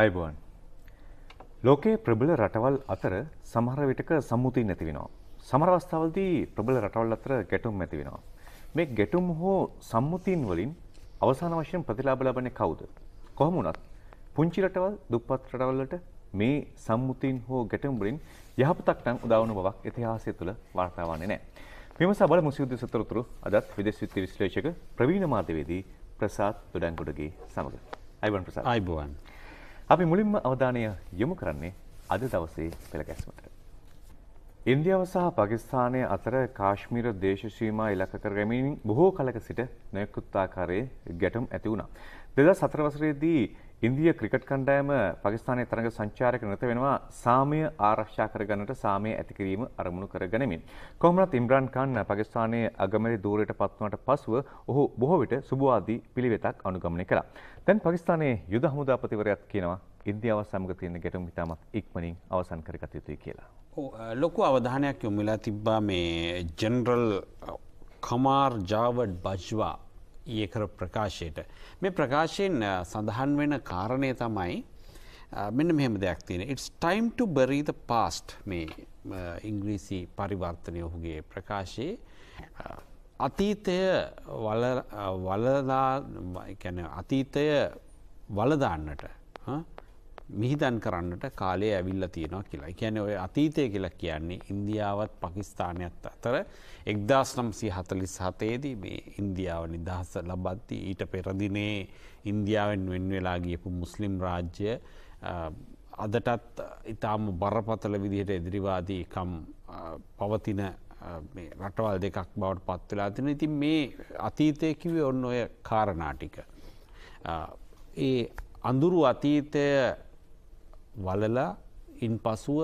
අයිබෝන් ලෝකයේ ප්‍රබල රටවල් අතර සමහර විටක සම්මුතිය නැති වෙනවා. සමහර අවස්ථාවලදී ප්‍රබල රටවල් අතර ගැටුම් ඇති වෙනවා. මේ ගැටුම් හෝ සම්මුතීන් වලින් අවසාන වශයෙන් ප්‍රතිලාභ ලබන්නේ කවුද? කොහොම වුණත් පුංචි රටවල් දුප්පත් රටවල් මේ සම්මුතීන් හෝ ගැටුම් වලින් යහපතක් නම් උදා වුණු බවක් ඉතිහාසය තුළ වාර්තා වන්නේ නැහැ. විමසා බලමු සියුද්ද සතරතුරු අදත් විදේශ විත්ති විශ්ලේෂක ප්‍රවීණ මාධ්‍යවේදී ප්‍රසාද් දොඩන්ගොඩගේ සමග. අයිබෝන් ප්‍රසාද්. අයිබෝන්. අපි මුලින්ම අවධානය යොමු කරන්නේ අද දවසේ පෙළගැස්මට. ඉන්දියාව සහ පකිස්ථානය අතර කාශ්මීර දේශසීමා ඉලක්ක කරගැමීමින් බොහෝ කලක සිට නොයෙකුත්තාකාරයේ ගැටුම් ඇති වුණා. දෙදස් සතර වසරේදී ඉන්දිය ක්‍රිකට් කණ්ඩායම පකිස්ානය තරඟ සංචාරක නත වෙනවා සාමය ආරක්ෂා කරගන්නට සාමය ඇතිකිරීම අරමුණු කරගනිමින්. කොමරත් ඉම්්‍රාන් කන්න පකිස්ානයේ අගමරි දූරයට පත්වනට පසුව ඔහු බොහෝවිට සුබවාදී පිළිවෙතක් අනුගමනය කළ. තැන් පකිස්ානයේ යුද හමුදාපතිවරයක් කියනවා ඉන්දියාව සමග තියෙන ගැටුම් ඉතාමත් ඉක්මනින් අවසන් කරගතයුතුයි කියලා. ලොකු අවධානයක් යොමුලා තිබ්බා මේ ජෙනරල් කමාර් ජාවඩ් බජ්වා ඒකර ප්‍රකාශයට. මේ ප්‍රකාශයෙන් සඳහන් වෙන කාරණය තමයි මෙන්න මෙහෙම දෙයක් තියෙන. It's time to bury the past මේ ඉංග්‍රීසි පරිවර්තනය ඔහුගේ ප්‍රකාශයේ අතීතය වලදා අතීතය වලදාන්නට මිහිතන් කරන්නට කාලය ඇවිල්ල තියෙනවා කියලා කියැන ඔය අතීතය කියලා කියන්නේ ඉන්දියාවත් පකිස්ථානයත් අතර එක්දස් නම්සි හතලිස් හතේදී මේ ඉන්දියාව නිදහස ලබද්දී ඊට පෙරදිනේ ඉන්දියාවෙන් වෙන් වෙලා ගියපු මුස්ලිම් රාජ්‍ය අදටත් ඉතාම බරපතල විදිහට එදිරිවාදීකම් පවතින රටවල් දෙකක් බවට පත්වෙලා තින ඉතින් මේ අතීතයකිවේ ඔන්න ඔය කාරණාටික. ඒ අඳුරු අතීතය වලලා ඉන් පසුව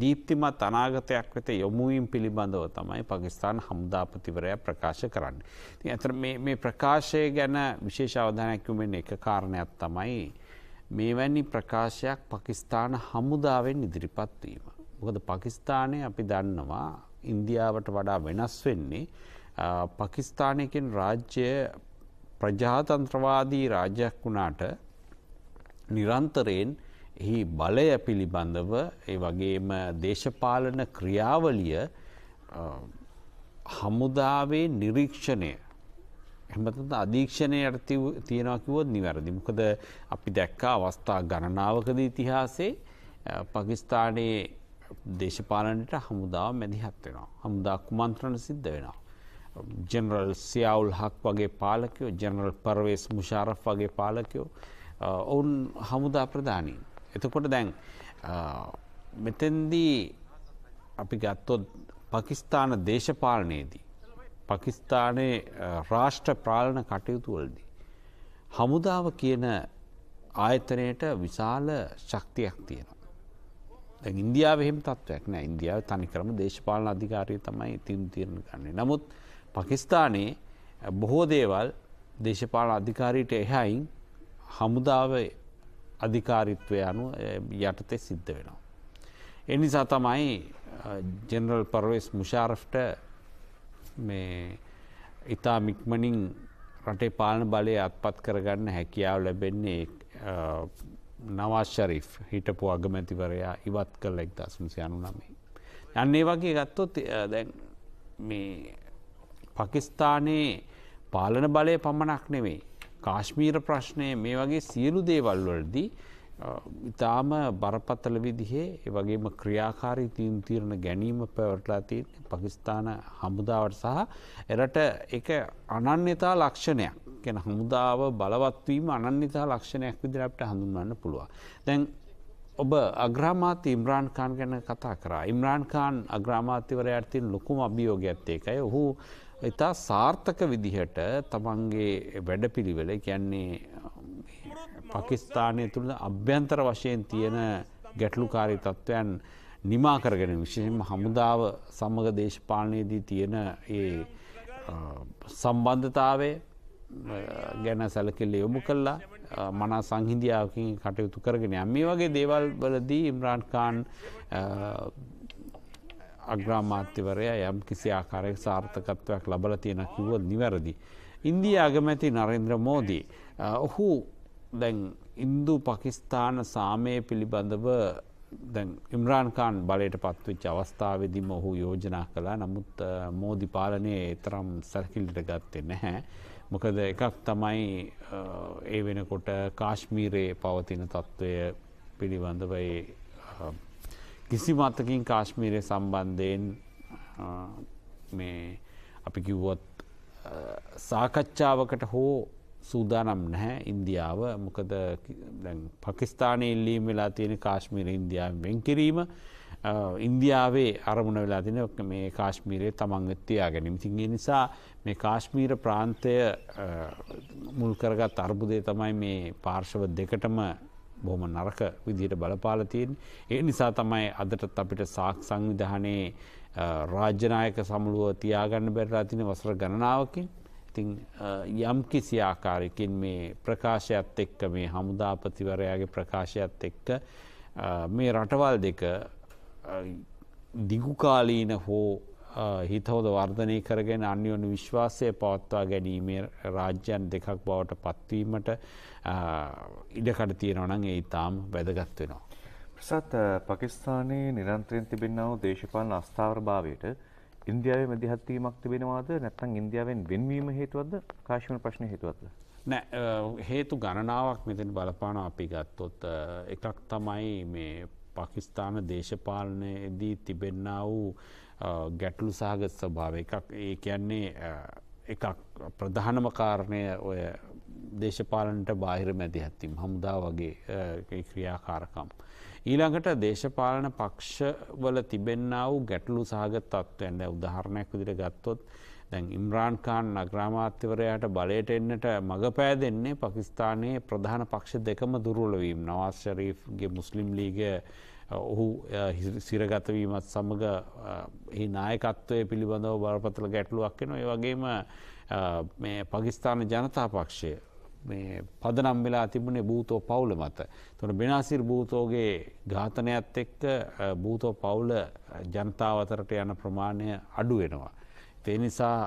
දීප්තිමත් අනාගතයක් වෙත යොමුවීම් පිළිබඳව තමයි පකිස්ාන් හමුදාපතිවරයා ප්‍රකාශ කරන්න. ති ඇතර මේ ප්‍රකාශය ගැන විශේෂ අවධානැක්කුමෙන් එක කාරණයක් තමයි මේවැනි ප්‍රකාශයක් පකිස්ථාන හමුදාවෙන් ඉදිරිපත්වීම. මොකද පකිස්ථානය අපි දන්නවා ඉන්දියාවට වඩා වෙනස් වෙන්නේ පකිස්ථානයකින් රාජ්‍ය ප්‍රජාතන්ත්‍රවාදී රාජ්‍යයක් වුණාට නිරන්තරයෙන් එහි බලය පිළිබඳව ඒ වගේම දේශපාලන ක්‍රියාවලිය හමුදාවේ නිරීක්ෂණය එමත අධීක්ෂණය යටති තියෙනකිවොත් නිවැරදි. මොකද අපි දැක්කා අවස්ථා ගණනාවකද ඉතිහාසේ පකිස්ථානයේ දේශපාලනට හමුදාව මැදිහත්වෙනවා. හමුදා කුමන්ත්‍රණ සිද්ධ වෙනවා. ජෙනරල් සියවුල් හක් වගේ පාලකයෝ ජෙනරල් පර්වේස් මුෂාරෆ් වගේ පාලකයෝ ඔවුන් හමුදා ප්‍රධානීන්. එතකොට දැන් මෙතෙන්දී අපි ගත්තොත් පකිස්ථාන දේශපාලනයේදී. පකිස්ථානයේ රාෂ්ට්‍ර ප්‍රාලන කටයුතුවලදී. හමුදාව කියන ආයතනයට විශාල ශක්තියක් තියෙනවා. ඉන්දියාව එහෙම තත්ත්වයක් නෑ ඉන්දියාව තනිකරම දේශපාලන අධිකාරය තමයි තින් තිරණ ගන්නේ. නමුත් පකිස්ථානයේ බොහෝ දේවල් දේශපාල අධිකාරීට එහැයින් හමුදාව අධිකාරිත්වය අනුව යටතේ සිද්ධ වෙනවා. එනිසා තමයි ජෙනරල් පරවෙස් මුෂාර්ෆ්ට මේ ඉතා මික්මනින් රටේ පාලන බලය අත්පත් කරගන්න හැකියාව ලැබෙන්නේ නවාශරී් හිටපු අගමැතිවරයා ඉවත් කළ එක් දසුන්සි අනු නමේ. යන්නේ වගේ ගත්තොත් දැන් මේ පකිස්ථානයේ පාලන බලය පමණක් නෙවෙයි කාශ්මීර ප්‍රශ්නය මේ වගේ සියලු දේවල්වලදී ඉතාම බරපතල විදිහේ වගේම ක්‍රියාකාරී තීන් තීරණ ගැනීම පැවටලා තියෙන් පකිස්ථාන හමුදාවට සහ එරට එක අනන්‍යතා ලක්ෂණයක් ගැන හමුදාව බලවත්වීම අනන්‍යතා ලක්ෂණයක් විදිරට හඳුන්වන්න පුළුවන්. දැන් ඔබ අග්‍රාමාත්‍ය ඉම්රාන් කාන් ගැන කතා කරා. ඉම්රාන් කාන් අග්‍රාමාත්‍යවරයටතින් ලොකුම අභියෝග ඇත්තේකයි ඔහු ඉතා සාර්ථක විදිහට තමන්ගේ වැඩපිළිවෙල කියන්නේ පකිස්ථානය තුළ අභ්‍යන්තර වශයෙන් තියෙන ගැටලුකාරී තත්ත්වයන් නිමා කරගෙන විශෂයෙන්ම හමුදාව සමග දේශපාලනයේදී තියෙන ඒ සම්බන්ධතාවය ගැන සැලකෙල්ල යොමු කල්ලා මනා සංහිදියාවකින් කටයුතු කරගෙන යම් මේ වගේ දේවල් වලදී ඉම්රාන්කාන් අග්‍රාමාත්‍යවරයා යම් කිසි ආකාරයක සාර්ථකත්වයක් ලබල තියෙන කිවොත් නිවැරදි. ඉන්දී අගමැති නරෙන්ද්‍ර මෝදී. ඔහු දැන් ඉන්දු පකිස්ථාන සාමය පිළිබඳව ඉම්රාන්කාන් බලයට පත්වෙච්ච අවස්ථාවදිම ඔහු යෝජනා කලා නමුත් මෝදි පාලනය තරම් සැකිල්ට ගත්තේ නැහැ. මොකද එකක් තමයි ඒ වෙනකොට කාශ්මීරයේ පවතින තත්ත්වය පිළිබඳවයි කිසි මත්තකින් කාශ්මීරය සම්බන්ධයෙන් මේ අපි කිව්වොත් සාකච්ඡාවකට හෝ සූදානම් නැහැ ඉන්දියාව මොකද පකිස්ානය ඉල්ලීම් වෙලා තියෙන කාශ්මීර ඉන්දියාව වෙන් කිරීම ඉන්දියාවේ අරමුණ වෙලා තින මේ කාශ්මීරය තමන්ගත්තයා ගැනීම තින්ගේ නිසා මේ කාශ්මීර ප්‍රාන්තය මුල්කරගත් අර්බුදය තමයි මේ පාර්ශව දෙකටම බොහොම නරක විදිහට බලපාලතියෙන්. ඒ නිසා තමයි අදටත් අපිට සාක් සංවිධානයේ රාජ්‍යනායක සමුළුව තියාගන්න බැරලා තින වසර ගණනාවකින්. ඉතිං යම්කිසි ආකාරයකින් මේ ප්‍රකාශයත් එක්ක මේ හමුදාපතිවරයාගේ ප්‍රකාශයත් එක්ක මේ රටවල් දෙක දිගුකාලීන හෝ හිතවද වර්ධනය කරගෙන අන්‍යෝන විශ්වාසය පවත්වා ගැනීමේ රාජ්‍යන් දෙකක් බවට පත්වීමට ඉඩකට තියෙනවනං ඒ තාම් වැදගත් වෙනවා. ප්‍රසත් පකිස්ානයේ නිරන්ත්‍රයෙන් තිබෙන්න්නව දේශපාලන අස්ථාවරභාවයට ඉන්දියාවේ මැදිහත්වීමක් තිබෙනවාද නැත්තං ඉන්දියාවෙන් වෙන්වීම හේතුවද කාශමන ප්‍රශ්න හේතුවත්ද. නෑ හේතු ගණනාවක් මෙතන බලපාන අපි ගත්තොත් එකක් තමයි මේ පකිස්ථාන දේශපාලනයේදී තිබෙන්න්න වූ ගැටලු සහගත් ස්භාව එකක් ඒ කියන්නේ එකක් ප්‍රධානම කාරණය ඔය දේශපාලනට බාහිර මැති ඇත්තිම් හමුදා වගේ ක්‍රියාකාරකම්. ඊළඟට දේශපාලන පක්ෂවල තිබෙන්න්න වූ ගැටලු සහගත් තත්ත්වඇන්ද උදාහරණයක් විදිර ගත්තොත් දැන් ඉම්රාන්කාන් නග්‍රාමාත්‍යවරයාට බලයට එන්නට මඟ පෑදෙන්නේ පකිස්ානයේ ප්‍රධාන පක්ෂ දෙකම දුරුලවීම් නවාශරීෆ්ගේ මුස්ලිම් ලීග ඔහු සිරගතවීමත් සමඟ එහි නායකත්වය පිළිබඳව බරපතල ගැටලුවක් එනවා ඒ වගේම පකිස්ථාන ජනතා පක්ෂය පදනම් වෙලා තිබුණේ භූතෝ පවුල මත. තොන බෙනසිර් භූතෝගේ ඝාතනයත් එක්ක භූතෝ පවුල ජනතාවතරට යන ප්‍රමාණය අඩු වෙනවා. ඒ නිසා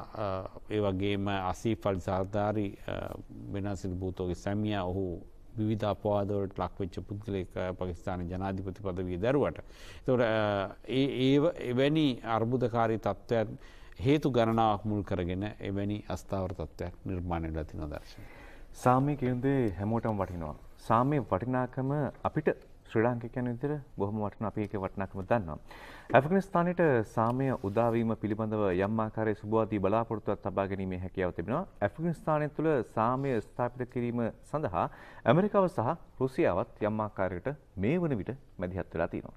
ඒ වගේම අසී පලි සාධාරි වෙනසිර් භූතෝගේ සැමිය ඔහු විධ අපවාදවලට ලක්වෙච්ච පුද්ගලෙක් පකිස්ාන ජනාධිපති පදවී දැරුවට. තොට ඒ එවැනි අර්බුදකාරී තත්ත්වයන් හේතු ගණනාවක් මුල් කරගෙන එවැනි අස්ථාවර තත්ත්වයක් නිර්මාණයට ලතින දර්ශන. සාමය කියදේ හැමෝටම් වටිනවා. සාමය වටිනාකම අපිට ශ්‍රී ලාංකිකයන් විදිහට බොහොම වටිනා අපි ඒකේ වටිනාකම දන්නවා. ඇෆ්ගනිස්තානයට සාමය උදා වීම පිළිබඳව යම් ආකාරයේ සුබවාදී බලාපොරොත්තුවක් තබා ගැනීමේ හැකියාව තිබෙනවා. ඇෆ්ගනිස්තානය තුළ සාමය ස්ථාපිත කිරීම සඳහා ඇමරිකාව සහ රුසියාවත් යම් ආකාරයකට මේ වන විට මැදිහත් වෙලා තියෙනවා.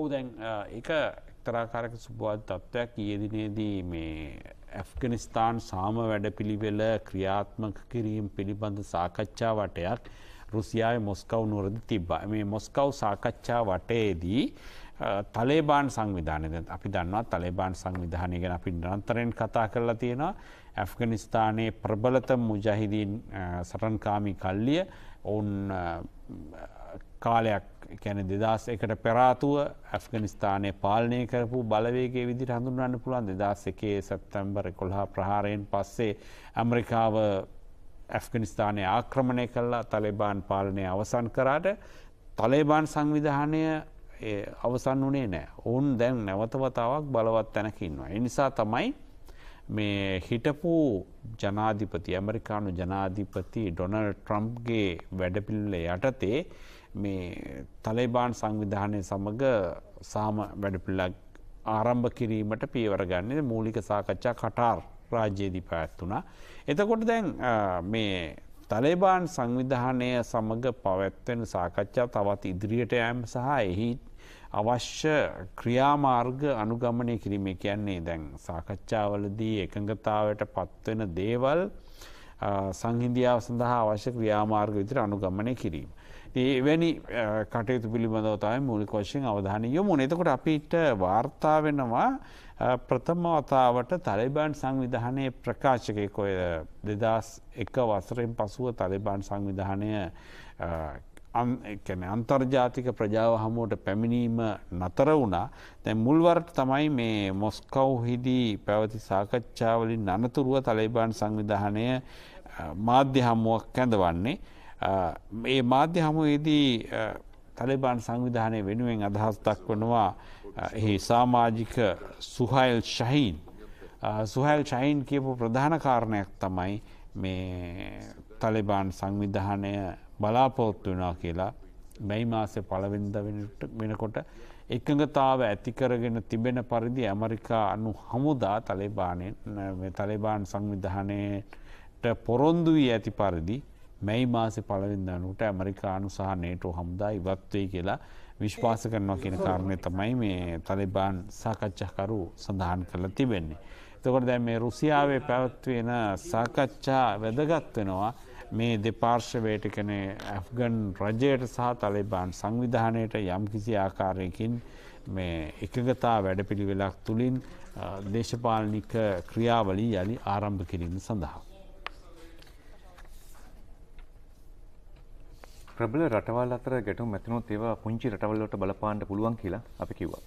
ඔව් දැන් ඒක එක්තරාකාරක සුබවාදී තත්ත්වයක් ඊයේ දිනේදී මේ ඇෆ්ගනිස්තාන් සාම වැඩ පිළිවෙල ක්‍රියාත්මක කිරීම පිළිබඳ සාකච්ඡා වටයක් රුසියාය මොස්කව් නුවරද තිබ්බා මේ මොස්කව් සාකච්ඡා වටයේදී තලේබාන් සංවිධානය අපි දන්නවා තලේබාන් සංවිධානය ගැන අපි නිරන්තරෙන් කතා කරලා තියෙනවා ඇෆ්ගනිස්ථානයේ ප්‍රබලත මුජහිදීන් සටන්කාමි කල්ලිය ඔවුන් කාලයක් කැන දෙදස් එකට පෙරාතුව ඇෆ්ගනිස්ථානය පාලනය කරපු බලවේගේ විදි හඳුන්වන්න පුළුවන් දෙදස් එකේ සැප්තැම්බර කොල්හා ප්‍රහාරයෙන් පස්සේ ඇමරිකාව ඇෆ්ගනිස්ථානය ආක්‍රමණය කල්ලා තලෙබාන් පාලනය අවසන් කරාට තලේබාන් සංවිධානය අවසන් වනේ නෑ ඔවුන් දැන් නැවතවතාවක් බලවත් තැනකින්වා. එනිසා තමයි මේ හිටපු ජනාධිපති ඇමරිකානු ජනාධිපති ඩොනල් ට්‍රම්ප්ගේ වැඩපිල්ල යටතේ මේ තලේබාන් සංවිධානය සමඟ සාම වැඩපිල්ලක් ආරම්භ කිරීමට පීවරගන්නේ මූලික සාකච්ඡා කටාර් රාජ්‍යයේදී පැත්වනා. එතකොට දැන් මේ තලෙබාන් සංවිධානය සමඟ පවැත්වෙන සාකච්ඡා තවත් ඉදිරියට යෑම් සහ එහි අවශ්‍ය ක්‍රියාමාර්ග අනුගමනය කිරීම කියන්නේ දැන් සාකච්ඡාවලදී එකඟතාවට පත්වෙන දේවල් සංහින්දියාව සඳහා අවශ්‍ය ක්‍රියාමාර්ග විදිර අනුගමනය කිරීම. ඒවැනි කටයුතු පිළිබඳවතයි මූලික වශයෙන් අවධානය යොමු එතකොට අපිට වාර්තා වෙනවා ප්‍රථමවතාවට තලිබාන් සංවිධානයේ ප්‍රකාශකය කොය දෙදස් එක වසරෙන් පසුව තලිබාන් සංවිධානය කැන අන්තර්ජාතික ප්‍රජාව හමුවට පැමිණීම නතර වුණා තැ මුල්වරට තමයි මේ මොස්කව්හිදී පැවති සාකච්ඡාවලින් අනතුරුව තලයිබාන් සංවිධානය මාධ්‍ය හමුවක් කැඳවන්නේ. ඒ මාධ්‍ය හමුවේදී තලබාන් සංවිධානය වෙනුවෙන් අදහස් දක්වනවා එහි සාමාජික සුහයිල් ශහීන් සුහල් චයින් කියපු ප්‍රධාන කාරණයක් තමයි මේ තලිබාන් සංවිධානය බලාපොරොත්තු වනා කියලා මැයි මාසය පලවෙද වෙනකොට එකඟතාව ඇතිකරගෙන තිබෙන පරිදි ඇමරිකා අනු හමුදා තලබානෙන් තලබාන් සංවිධානයට පොරොන්දු වී ඇති පරිදි මැයි මාසෙ පලවිදන්නට ඇමරිකානු සහ නේටෝ හමුදා ඉවත්වේ කියලා විශ්වාස කරනවා කියන කාරණය තමයි මේ තලිබාන් සාකච්ඡාකරු සඳහන් කරලා තිබෙන්නේ. එතකොට දැන් මේ රුසියාවේ පැවැත්වෙන සාකච්ඡා වැදගත් වෙනවා මේ දෙපාර්ශවයට කන ඇෆ්ගන් රජයට සහ තලිබාන් සංවිධානයට යම් කිසි ආකාරයකින් මේ එකගතා වැඩපිළිවෙලක් තුළින් දේශපාලනික ක්‍රියාවලී යළි ආරම්භ කිරීම සඳහා. ප්‍රබල රටවල් අතර ගැටුම් ඇතිනොත් ඒවා පුංචි රටවල් වලට බලපාන්න පුළුවන් කියලා අපි කිව්වා.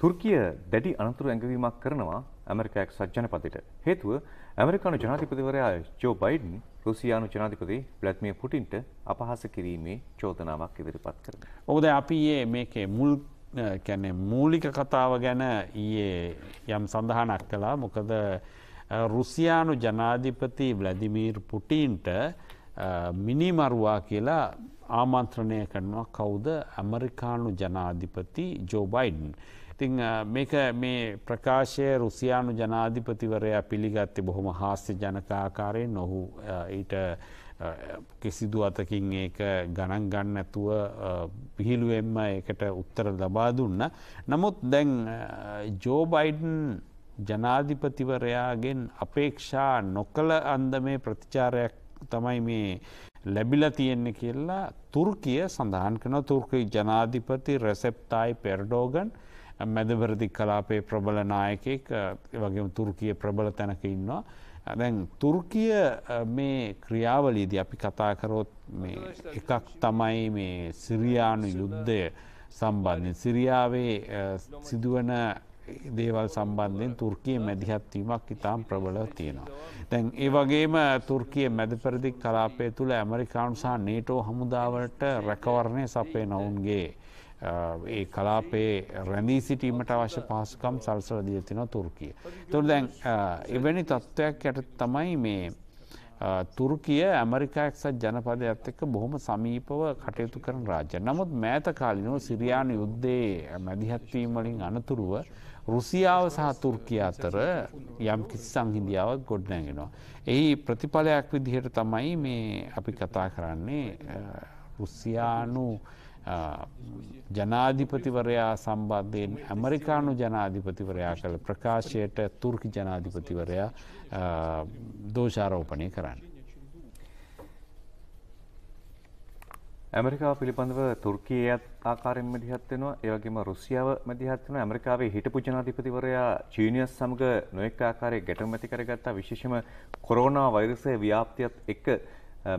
තුර්කිය දැඩි අනතුරු ඇඟවීමක් කරනවා ඇමරිකාක් සජ්ජනපදයට. හේතුව ඇමරිකානු ජනාධිපතිවරයා ජෝ බයිඩන් රුසියානු ජනාධිපති බ්ලැඩ්මිර් පුටින්ට අපහාස කිරීමේ චෝදනාවක් ඉදිරිපත් කරනවා. ඔබද අපි මේකේ මුල් කියන්නේ මූලික කතාව ගැන ඊයේ යම් සඳහනක් කළා. මොකද රුසියානු ජනාධිපති බ්ලැදිමීර් පුටින්ට මිනිමරුවා කියලා ආමන්ත්‍රණය කරනවා කවුද ඇමරිකානු ජනාධිපති ජෝබයිඩන්. ඉතිං මේක මේ ප්‍රකාශය රුසියානු ජනාධිපතිවරයා පිළිගත්ත බොහොම හාස්්‍ය ජනකාකාරයෙන් නොහු ඊට කිසිදු අතකින් ඒක ගණන් ගන්න ඇතුව පිහිළුවෙන්ම ඒකට උත්තර ලබා දුන්න. නමුත් දැන් ජෝබයිඩන් ජනාධිපතිවරයාගෙන් අපේක්ෂා නොකළ අන්දමේ ප්‍රතිචාරයක් තමයි මේ ලැබිලා තියෙන්නේ කියලා තුර්කිය සඳහන් කන තුර්කයි ජනාධිපති රෙසෙප්තයි පෙරඩෝගන් මැදවරදි කලාපේ ප්‍රබල නායකෙක් වගේ තුර්කිය ප්‍රබල තැනක ඉන්නවා. දැන් තුර්කිය මේ ක්‍රියාවලීද අපි කතාකරොත් එකක් තමයි මේ සිරියානු යුද්ධය සම්බන්ධය. සිරියාවේ සිදුවන දේවල් සම්බන්ධයෙන් තුර්කිය මැදිහත්වීමක් ඉතාම් ප්‍රබල තියෙනවා. දැන් ඒ වගේම තුර්කිය මැදපරදික් කලාපය තුළ ඇමරිකානු සහ නේටෝ හමුදාවලට රැකවරණය සපේ නවුන්ගේ ඒ කලාපේ රැඳී සිටීමට අවශ්‍ය පහසුකම් සල්සල දියතින තුර්කිය. තුර දැන් එවැනි තත්ත්වයක් යට තමයි මේ තුර්කිය ඇමරිකාක්සත් ජනපද ඇත් එක්ක බොහොම සමීපව කටයුතු කරන රාජ්‍ය. නමුත් මෑත කාලිනෝ සිරියානු යුද්ධයේ මැදිහත්වීමලින් අනතුරුව රුසියාව සහ තුර්කිය අතර යම් කිසි සංහිදියාවක් ගොඩ්නැගෙනවා. එහි ප්‍රතිඵලයක් විදිහට තමයි මේ අපි කතා කරන්නේ රුසියානු ජනාධිපතිවරයා සම්බන්ධයෙන් ඇමරිකානු ජනාධිපතිවරයා කළ ප්‍රකාශයට තුර්කි ජනාධිපතිවරයා දෝෂාරෝපනය කරන්න. ඇමරිකාව පිළිබඳව තුර්කයේ ආකාරයෙන් මැදිහත් වෙනවා ඒ වගේම රුසියාව මැදිහත් වෙනවා ඇමරිකාවේ හිටපු ජනාධිපතිවරයා චීනියස් සමග නොඑක ආකාරයේ ගැටුම් ඇති කරගත්තා විශේෂම කොරෝනා වෛරසයේ ව්‍යාප්තියත් එක්ක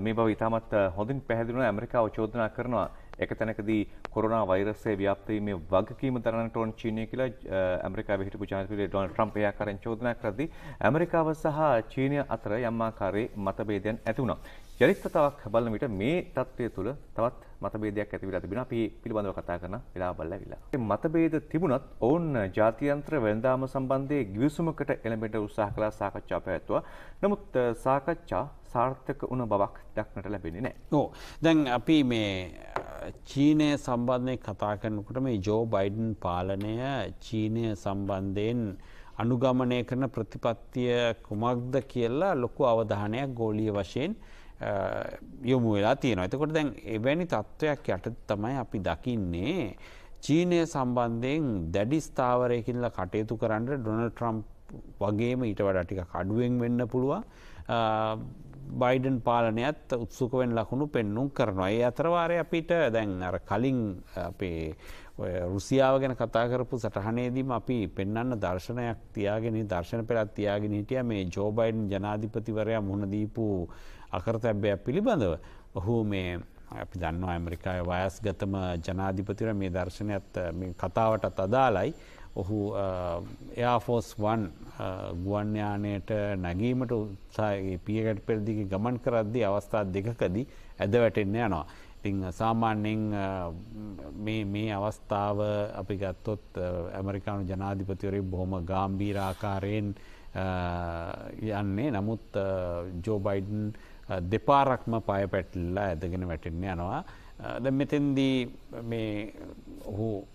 මේ බව ඉතාමත් හොඳින් පැහැදිලිවන ඇමරිකාව චෝදනා කරනවා එක තැනකදී කොරෝනා වෛරසයේ ව්‍යාප්ති වීමේ වගකීම දරන්නට ඕන චීනය කියලා ඇමරිකාවේ හිටපු ජනාධිපති ඩොනල්ඩ් ට්‍රම්ප් ඒ ආකාරයෙන් චෝදනා කරද්දී ඇමරිකාව සහ චීනය අතර යම් ආකාරයේ මතභේදයන් ඇති වුණා. ජනිස් කතාවක් බලන විට මේ තත්ත්වය තුළ තවත් මතභේදයක් ඇති වෙලා තිබෙනවා. අපි පිළිබඳව කතා කරන වෙලාව බලලා ඉවිලා. මේ මතභේද තිබුණත් ඔවුන් ජාත්‍යන්තර වෙළඳාම සම්බන්ධයේ ගිවිසුමකට එළඹෙන්න උත්සාහ කළා සාකච්ඡා පැවැත්වුවා. නමුත් සාකච්ඡා සාර්ථක වුණ බවක් දක්නට ලැබෙන්නේ නෑ. ඕ දැන් අපි මේ චීනය සම්බන්ධය කතා කරනකට මේ ජෝ බයිඩන් පාලනය චීනය සම්බන්ධයෙන් අනුගමනය කරන ප්‍රතිපත්තිය කුමක්ද කියලා ලොකු අවධානයක් ගෝලිය වශයෙන් යොමු වෙලා තියෙනවා. එතකොට දැන් එවැනි තත්ත්වයක් යට තමයි අපි දකින්නේ චීනය සම්බන්ධයෙන් දැඩි ස්ථාවරයකිල්ල කටයුතු කරන්න ඩොනල් ට්‍රම්ප් වගේම ඊට වඩා ටික අඩුවෙන් වෙන්න පුළුවන් බයිඩන් පාලනයත් උත්සුකවෙන් ලකුණු පෙන්නුම් කරනවා. ඒ අතරවාරය අපිට දැන් අර කලින් අපේ රුසියාව ගැන කතාකරපු සටහනේදීම අපි පෙන්න්න දර්ශනයක් තියාගෙන දර්ශන පෙළත් තියාගෙන හිටිය මේ ජෝබයිඩන් ජනාධිපතිවරයා මුහුණදීපු අකරතැබ්බයක් පිළිබඳව ඔහු මේ අපි දන්නවා ඇමරිකාය වයස්ගතම ජනාධිපතිර මේ දර්ශනයත් කතාවටත් අදාලයි ඔහු එයාෆෝස් වන් ගුවන්්‍යානයට නැගීමට උත්සාගේ පියකට පෙරදිග ගමන් කරද්දි අවස්ථා දෙකකදී ඇද වැටෙන්න යනවා. ඉතිං සාමාන්‍යෙන් මේ අවස්ථාව අපි ගත්තොත් ඇමරිකානු ජනාධිපතිවරේ බොහොම ගාම්බීරාකාරයෙන් යන්නේ නමුත් ජෝබයිඩන් දෙපාරක්ම පය පැටල්ලා ඇදගෙන වැටෙන්නේ යනවා. ද මෙතෙන්දී මේ ඔහු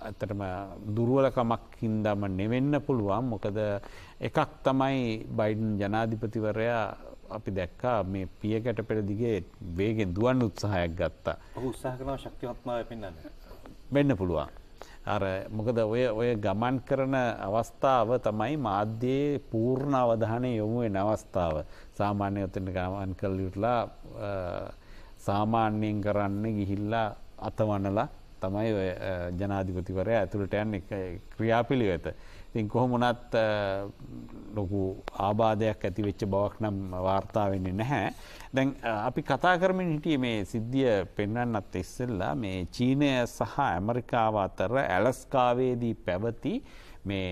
ඇතටම දුරුවලකමක්හින්දම නෙවෙන්න පුළුවන් මොකද එකක් තමයි බයිඩන් ජනාධිපතිවරයා අපි දැක්කා මේ පියකට පෙර දිගේ වේගෙන් දුවන් උත්සාහයක් ගත්තා උත්සාහ කරන ශක්තිවත්ම පෙන්න්න වෙන්න පුළුවන් අර මොකද ඔය ඔය ගමන් කරන අවස්ථාව තමයි මාධ්‍යයේ පූර්ණ අවධානය යොමුුවෙන් අවස්ථාව සාමාන්‍ය ඔතෙන් ගමන් කල්යුටලා සාමාන්‍යයෙන් කරන්න ගිහිල්ලා අතවනලා තමයි ජනාධිපතිවරය ඇතුළට යන් ක්‍රියාපිළි වෙත. තින් කොහොමනත් ලොකු ආබාධයක් ඇතිවෙච්ච බවක් නම් වාර්තාවෙන්නේ නැහැ. දැන් අපි කතා කරමින් හිටිය මේ සිද්ධිය පෙන්වන්නත් ඉස්සෙල්ලා මේ චීනය සහ ඇමරිකාව අතර ඇලස්කාවේදී පැවති මේ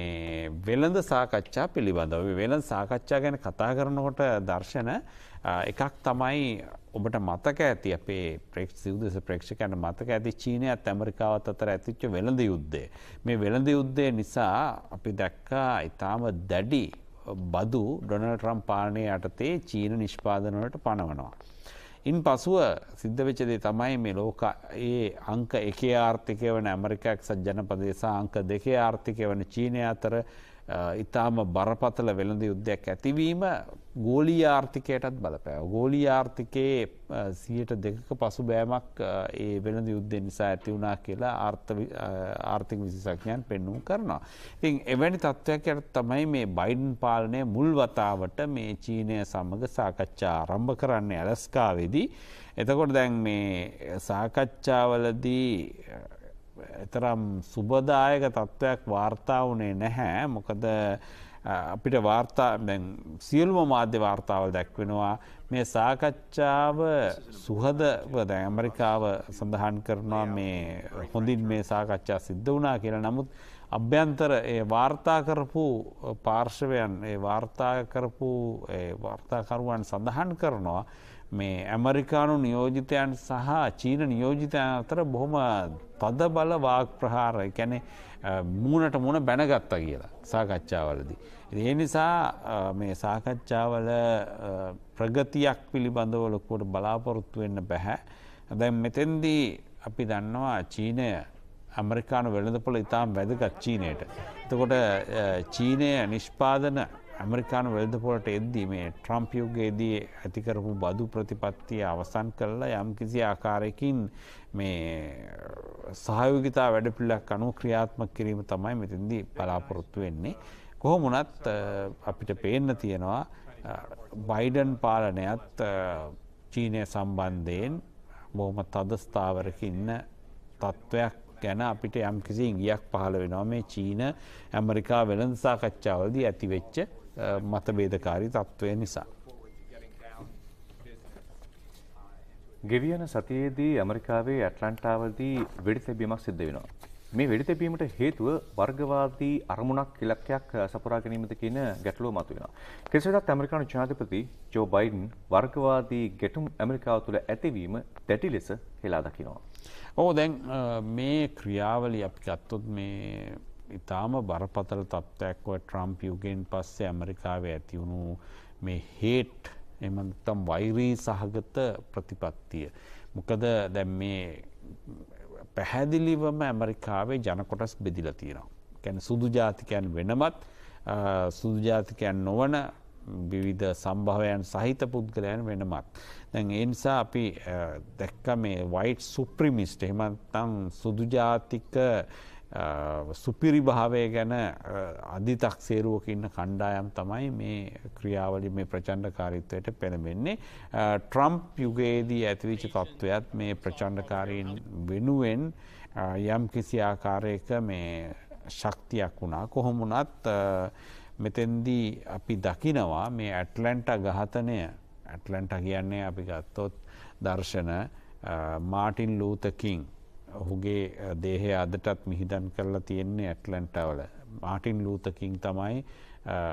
වෙළඳ සාකච්ඡා පිළිබඳව වෙළඳ සාකච්ඡා ගැන කතා කරනකොට දර්ශන එකක් තමයි ඔබට මතක ඇති අපේ ප්‍රෙක් සිවදෙස ප්‍රේක්ෂකයන්ට මතක ඇති චීනයත් ඇමරිකාවත් අතර ඇතිච්ච වෙළඳ යුද්ධය. මේ වෙළඳ යුද්ධය නිසා අපි දැක්කා ඉතාම දැඩි බදු ඩොනල් ට්‍රම් පාලනය යටතේ චීන නිෂ්පාදනවලට පණවනවා. ඉන් පසුව සිද්ධවෙච්චදේ තමයි මේ ලෝක ඒ අංක එක ආර්ථිකය වන ඇමරිකක් සජ්ජනපදේ සහ අංක දෙකේ ආර්ථිකය වන චීනය අතර ඉතාම බරපතල වෙළඳ යුද්ධයක් ඇතිවීම ගෝලී ආර්ථිකයටත් බලපෑ. ගෝලී ආර්ථිකයේ සියට දෙකක පසු බෑමක් ඒ වෙළඳ යුද්ධය නිසා ඇති වුණා කියලා ආර්ථික විසිසඥයන් පෙන්නුම් කරනවා. ඉතින් එවැනි තත්ත්වයක් යට තමයි මේ බයිඩන් පාලනය මුල් වතාවට මේ චීනය සමඟ සාකච්ඡා ආරම්භ කරන්නේ ඇලස්කාවේදී. එතකොට දැන් මේ සාකච්ඡාවලදී එතරම් සුබදායක තත්ත්වයක් වාර්තා වනේ නැහැ මොකද අපිට වාර්තා සියල්ම මාධ්‍ය වාර්තාවල් දැක්වෙනවා මේ සාකච්ඡාව සුහදව දැ ඇමරිකාව සඳහන් කරනවා මේ හොඳින් මේ සාකච්ඡා සිද්ධ වනා කියලා නමුත් අභ්‍යන්තර වාර්තා කරපු පාර්ශවයන් වාර්තා කරපු වාර්තාකරුවන් සඳහන් කරනවා මේ ඇමරිකානු නියෝජිතයන් සහ චීන නියෝජිතයන් අතර බොහොම තද බල වාක් ප්‍රහාර කැනෙ මූුණට මුණ බැනගත්තා කියලා සාකච්ඡාවලදි. ඒ නිසා මේ සාකච්ඡාවල ප්‍රගතියක් පිළිබඳව ලොකුවට බලාපොරොත්තු වෙන්න බැහැ. දැන් මෙතෙන්දී අපි දන්නවා චීනය ඇමරිකානු වෙළඳපොල ඉතාම් වැදගත් චීනයට. එතකොට චීනය නිෂ්පාදන ඇමරිකානු වෙල්දපොලට එද්දී මේ ට්‍රම්පියුගේදී ඇතිකරපු බදු ප්‍රතිපත්තිය අවසන් කරලා යම් කිසි ආකාරයකින් මේ සහයෝගිතා වැඩපිල්ලක් අනුව ක්‍රියාත්මක කිරීම තමයි මෙතින්දී බලාපොරොත්තු වෙන්නේ. කොහොමුණත් අපිට පේන්න තියෙනවා බයිඩන් පාලනයත් චීනය සම්බන්ධයෙන් බොහොම තදස්ථාවරක ඉන්න තත්ත්වයක් ගැන අපිට යම් කිසි ඉගියක් පහළ වෙනවා මේ චීන ඇමරිකා වෙළඳ සාකච්ඡාවලදී ඇතිවෙච්ච මතබේදකාරී තත්ත්වය නිසා. ගෙවියන සතියේදී ඇමරිකාවේ ඇටලන්ටාවදී වෙඩි තැබීමක් සිද්ධ වෙනවා. මේ වෙඩි තැබීමට හේතුව වර්ගවාදී අරමුණක් ඉලක්කයක් සපුරා ගැනීමද කියන ගැටලුව මතුවෙනවා. කෙසේදත් ඇමරිකානු ජනාධිපති ජෝ බයිඩන් වර්ගවාදී ගැටුම් ඇමරිකාව තුළ ඇතිවීම දැඩි ලෙස හෙලා දකිනවා. ඕ දැන් මේ ක්‍රියාවලි අපි ගත්තොත් මේ ඉතාම බරපතල තත්ත්වයක් ට්‍රම්ප යුගෙන් පස්සේ ඇමරිකාවේ ඇතිවුණු මේ හේට් එමතම් වෛරී සහගත ප්‍රතිපත්තිය. මොකද දැ මේ පැහැදිලිවම ඇමරිකාවේ ජනකොටස් බෙදිල තියෙනවා. කැන සුදු ජාතිකයන් වෙනමත් සුදුජාතිකයන් නොවන විවිධ සම්භවයන් සහිත පුද්ගලයන් වෙනමත්. දැන් එනිසා අපි දැක්ක මේ වයිට් සුප්‍රිමිස්ට එහෙමත්තම් සුදුජාතික සුපිරි භාවය ගැන අධිතක් සේරුවක ඉන්න කණ්ඩායම් තමයි මේ ක්‍රියාවලි මේ ප්‍රචණ්ඩකාරීත්වයට පෙළඹෙන්නේ. ට්‍රම්ප් යුගයේදී ඇතිවිච තත්ත්වයත් මේ ප්‍රචණ්ඩකාරීන් වෙනුවෙන් යම් කිසි ආකාරයක මේ ශක්තියක් වුණා කොහොමුණත් මෙතෙන්දී අපි දකිනවා මේ ඇටලන්ට ගහතනය ඇටලන්ට කියන්නේ අපි ගත්තොත් දර්ශන මාටින් ලූතකින් ඔහුගේ දේහය අදටත් මිහිදන් කරලා තියෙන්නේ ඇටලන්ටවල මාටින් ලූතකින් තමයි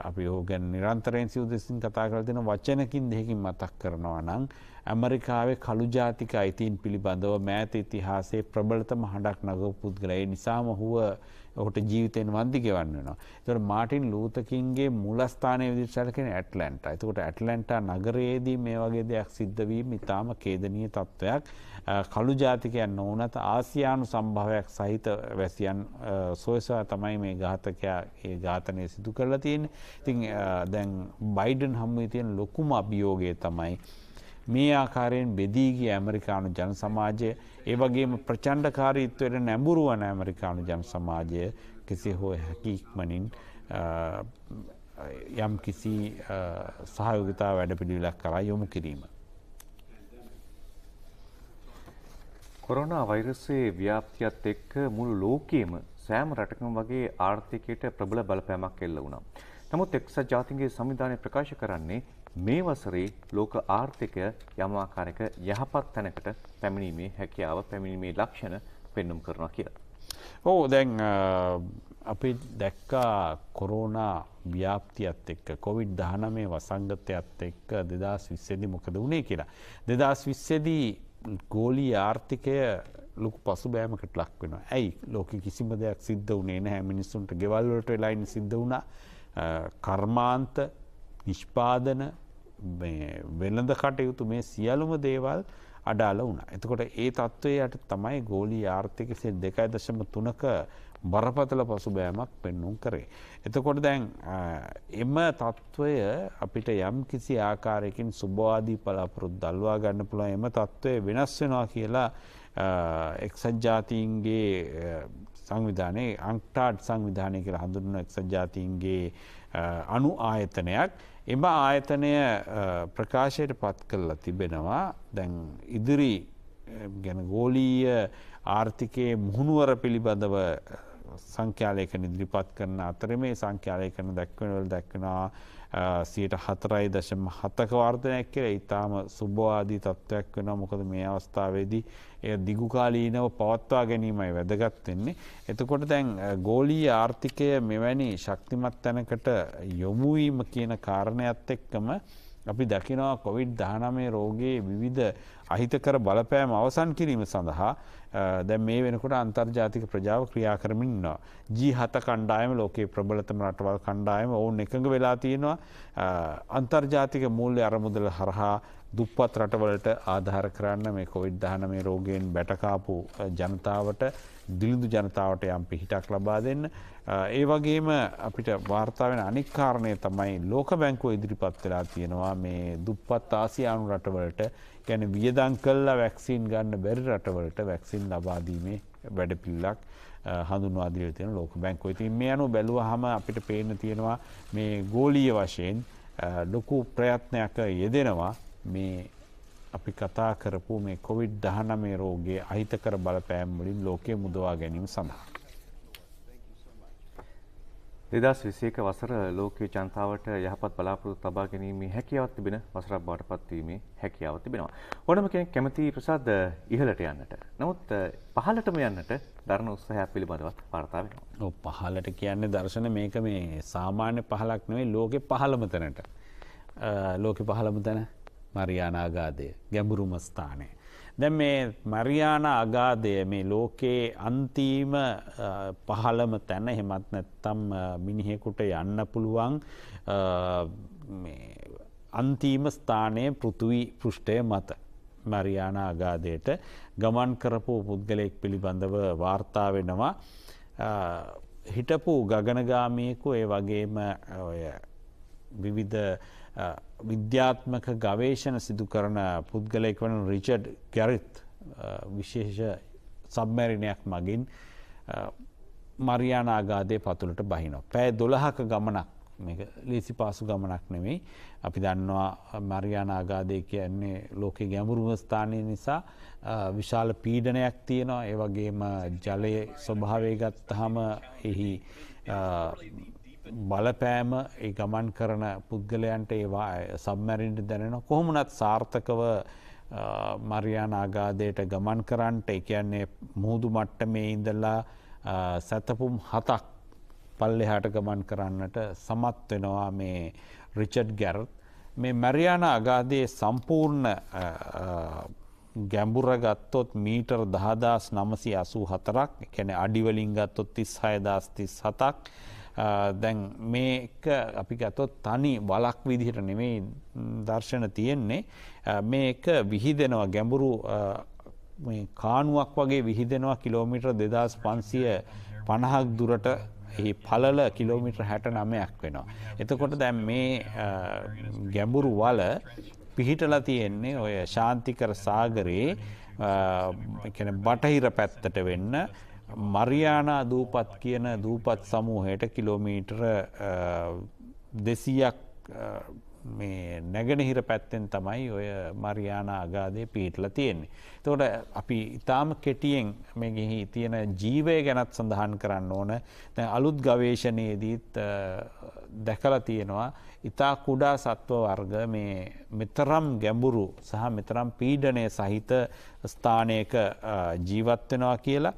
අපි ඕගැන් නිරන්තරයෙන් සිවදෙසින් කතා කර දෙන වචනකින් දෙකින් මතක් කරනවා නම් ඇමරිකාවේ කළු ජාතික අයිතින් පිළිබඳව මෑත ඉතිහාසේ ප්‍රබලතම හඬක් නගව පුද්ගලයි නිසාම හුව ඔහුට ජීවිතයෙන් වන්දි ගෙවන්න වෙනවා. ඒතකොට මාටින් ලූතකින්ගේ මූලස්ථානය විදිහට සැලකෙන ඇට්ලැන්ටා. එතකොට ඇට්ලැන්ටා නගරයේදී මේ වගේ දෙයක් සිද්ධ වීම ඉතාම ඛේදනීය තත්වයක්. කළු ජාතිකයන් නොවුනත් ආසියානු සම්භවයක් සහිත වැසියන් සොයසා තමයි මේ ඝාතකයා ඒ ඝාතනය සිදු කරලා තියෙන්නේ. ඉතින් දැන් බයිඩන් හම්බුවේ තියෙන ලොකුම අභියෝගය තමයි මේ ආකාරයෙන් බෙදීගේ ඇමරිකානු ජන සමාජය ඒවගේම ප්‍රචණ්ඩකාරීත්වයට නැඹුරුවන ඇමරිකානු ජන සමාජය කෙසේ හෝ හැකික්මනින් යම් කිසි සහයෝගතා වැඩපිළිවෙලක් කරා යොමු කිරීම. කොරනා වෛරසේ ව්‍යාප්තියත් එක්ක මුළු ලෝකයේම සෑම රටකම වගේ ආර්ථිකයට ප්‍රබල බලපෑමක් එල්ල වුණා. නමුත් එක්සත් ජාතින්ගේ සංවිධානය ප්‍රකාශ කරන්නේ මේ වසරේ ලෝක ආර්ථිකය යමාකාරක යහපත් තැනකට පැමිණීමේ හැකියාව පැමිණීමේ ලක්ෂණ පෙන්නුම් කරනවා කියලා. ඕ දැන් අපි දැක්කා කොරෝනා ව්‍යාප්තියත් එක්ක කොවිඩ් දහනමේ වසංගතයත් එක්ක දෙදස් විස්සදි මොකද වුණේ කියලා. දෙදස් විස්සදී ගෝලී ආර්ථිකය ලොකු පසු බෑමකට ලක් වෙන. ඇයි ලෝක කිසිම දෙයක් සිද්ධ වනේ නැහැ මිනිස්සුන්ට ගෙවල්වලට ලයින් සිද්ධ වුණ කර්මාන්ත නිෂ්පාදන වෙළඳ කටයුතු මේ සියලුම දේවල් අඩාල වුණ. එතකොට ඒ තත්ත්වයට තමයි ගෝලී ආර්ථික සි දෙකයි දශම තුනක බරපතල පසුබෑමක් පෙන්නුම් කරේ. එතකොට දැන් එම තත්ත්වය අපිට යම් කිසි ආකාරයකින් සුබවාදී පලාපොරොත් දල්වා ගන්න පුළුව එම තත්ත්වය වෙනස් වෙනවා කියලා එක්සත් ජාතීන්ගේ සංවිධානයේ අංක්ටාඩ් සංවිධානය කියලා හඳුන්වන එක්සත් ජාතීන්ගේ අනු ආයතනයක් එබ ආයතනය ප්‍රකාශයට පත් කරලා තිබෙනවා දැන් ඉදිරි ගැන ගෝලීය ආර්ථිකයේ මුහුණුවර පිළිබඳව සංඛ්‍යාලයකන ඉදිරිපත් කරන අතර මේ සංඛ්‍යාලයකන දැක්වෙනවල දැක්වෙනවා සියට හතරයි දශම හත්තක වර්ධනයක් කෙර ඉතාම සුබවාදී තත්ත්වයක් වෙන මොකද මේ අවස්ථාවේදී එය දිගුකාලීනව පවත්වා ගැනීමයි වැදගත්වෙන්නේ. එතකොට දැන් ගෝලී ආර්ථිකය මෙවැනි ශක්තිමත් තැනකට යොමුවීම කියන කාරණයත් එක්කම අපි දකිනවා කොවිඩ් දානමේ රෝගයේ විවිධ අහිතකර බලපෑම අවසන් කිරීම සඳහා දැ මේ වෙනකට අන්තර්ජාතික ප්‍රජාව ක්‍රියා කරමින්න්නවා. ජී හත කණ්ඩායම ලෝකයේ ප්‍රබලතම රටවල් කණ්ඩායම ඔවුන් එකඟ වෙලා තියෙනවා අන්තර්ජාතික මූල්්‍ය අරමුදල හරහා දුප්පත් රටවලට ආධාර කරන්න මේ කොවිඩ් දහන මේ රෝගයෙන් බැටකාපු ජනතාවට දිලිඳු ජනතාවට යම් පිහිටක් ලබා දෙන්න. ඒ වගේම අපිට වාර්තාාවෙන අනික්කාරණය තමයි ලෝක බැංකෝ ඉදිරිපත් වෙලා තියෙනවා මේ දුප්පත් ආසියානු රටවලට ගැන වියදන් කල්ලා වැක්සින් ගන්න බැරි රටවලට වැක්සින් ලබාදීමේ වැඩපිල්ලක් හඳුන්වාදිල තියෙන ලෝක බැංකෝ ඉතින් මේ අනු බැලුව හම අපිට පේන තියෙනවා මේ ගෝලීය වශයෙන් ලොකු ප්‍රයත්නයක යෙදෙනවා මේ අපි කතා කරපු මේ කොවිඩ් දහනමේ රෝගේ අහිතකර බලපෑම්වලින් ලෝකය මුදවා ගැනීම සඳහා. දෙදස් විසේක වසර ලෝකයේ ජනතාවට යහපත් බලාපොරොත්තු තබා ගැනීමේ හැකියාවක් තිබෙන වසරක් බවට පත්වීමේ හැකියාව තිබෙනවා. ඕනම කෙනෙක් කැමති ප්‍රසාද ඉහළට යන්නට. නමුත් පහළටම යන්නට දරණ උත්සාහයක් පිළිබඳවත් වාර්තා වෙනවා. ඔව් පහළට කියන්නේ දර්ශන මේක මේ සාමාන්‍ය පහලක් නෙවෙයි ලෝකේ පහළම තැනට. ලෝකේ පහළම තැන මරියානාගාදය ගැඹුරුම ස්ථානය. දැ මේ මරියාන අගාදය මේ ලෝකයේ අන්තීම පහළම තැන හෙමත් නැත්තම් මිනිහෙකුට යන්න පුළුවන් අන්තීම ස්ථානය පෘතුවී පෘෂ්ටය මත. මරියාන අගාදයට ගමන් කරපු පුද්ගලයෙක් පිළිබඳව වාර්තා වෙනවා. හිටපු ගගනගාමයකු ඒ වගේම විවිධ විද්‍යාත්මක ගවේශන සිදු කරන පුද්ගලයෙක් වන රිචඩ් ගැරිත් විශේෂ සබමැරිණයක් මගින් මරියානාගාදය පතුළට බහිනෝ. පෑ දොළහක ගමනක් ලේසි පාසු ගමනක් නෙවෙයි අපි දන්නවා මරියානාගාදය කියන්නේ ලෝකෙ ගැඹුරුම ස්ථානය නිසා විශාල පීඩනයක් තියෙනවා ඒවගේම ජලය ස්වභාවය ගත්තහම එහි බලපෑම ඒ ගමන් කරන පුද්ගලයන්ට ඒවා සම්මැරින්ට දැනෙන කොහොමනත් සාර්ථකව මරයාන ආගාදයට ගමන් කරන්නට එකන්නේ මුහුදු මට්ටමේ ඉඳල්ලා සැතපුම් හතක් පල්ලෙහාට ගමන් කරන්නට සමත් වෙනවා මේ රිචඩ් ගැරත් මේ මැරයාන අගාදයේ සම්පූර්ණ ගැඹුර ගත්තොත් මීටර් දහදස් නමසි අසූ හතරක් එකැන අඩිවලින් ගත්තොත් තිස් හයදස්තිස් හතක් දැන් මේක අපි ගතොත් තනි බලක් විදිහට නෙමෙයි දර්ශන තියෙන්නේ මේක විහිදෙනවා ගැඹුරු කානුවක් වගේ විහිදෙනවා කිලෝමිටර් දෙදස් පන්සිය පණහක් දුරට එහි පලල කිලෝමිට්‍ර හැට නමයක් වෙනවා. එතකොට දැන් මේ ගැඹුරු වල පිහිටලා තියෙන්නේ ඔය ශාන්තිකර සාගරයේ බටහිර පැත්තට වෙන්න මරියානා දූපත් කියන දූපත් සමූහයට කිලෝමීටර දෙසීයක් මේ නැගෙනහිර පැත්තෙන් තමයි ඔය මරියානා අගාදය පිහිටල තියෙන්නේ. තෝට අපි ඉතාම කෙටියෙන් මෙගෙහි තියෙන ජීවය ගැනත් සඳහන් කරන්න ඕන අලුත් ගවේශණයේදීත් දැකල තියෙනවා ඉතා කුඩා සත්ව වර්ග මේ මෙතරම් ගැඹුරු සහ මෙතරම් පීඩනය සහිත ස්ථානයක ජීවත්වෙනවා කියලා.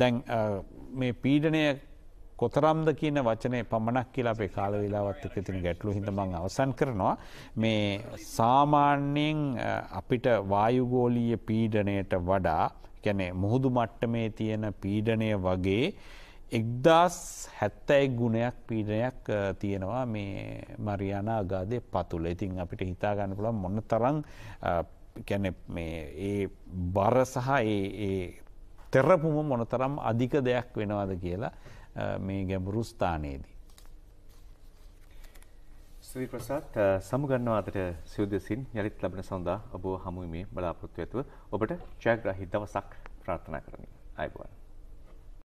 දැන් මේ පීඩනය කොතරම්ද කියන වචනය පමණක් කියලා අපේ කාල වෙලාවත් එක තින ගැටලු හිඳමං අවසන් කරනවා මේ සාමාන්‍යයෙන් අපිට වායුගෝලීය පීඩනයට වඩා ගැන මුහුදු මට්ටමේ තියෙන පීඩනය වගේ එක්දස් හැත්තැයි ගුණයක් පීඩනයක් තියෙනවා මේ මරියාන අගාදය පතුල ඉතින් අපිට හිතාගන්න පුළන් මොන්න තරං කැන ඒ බර සහ තෙරපුම මොනතරම් අධික දෙයක් වෙනවාද කියලා මේ ගැඹුරු ස්ථානයේදී. ස්වී ප්‍රසාත් සමුගන්නවාතට සියුදසින් යළිත් ලබන සඳහා ඔබ හමුුවීමේ බලාපොත්තු ඇතුව ඔබට ජයග්‍රහි දවසක් ප්‍රාර්ථනා කරමින් අයිබුවන්.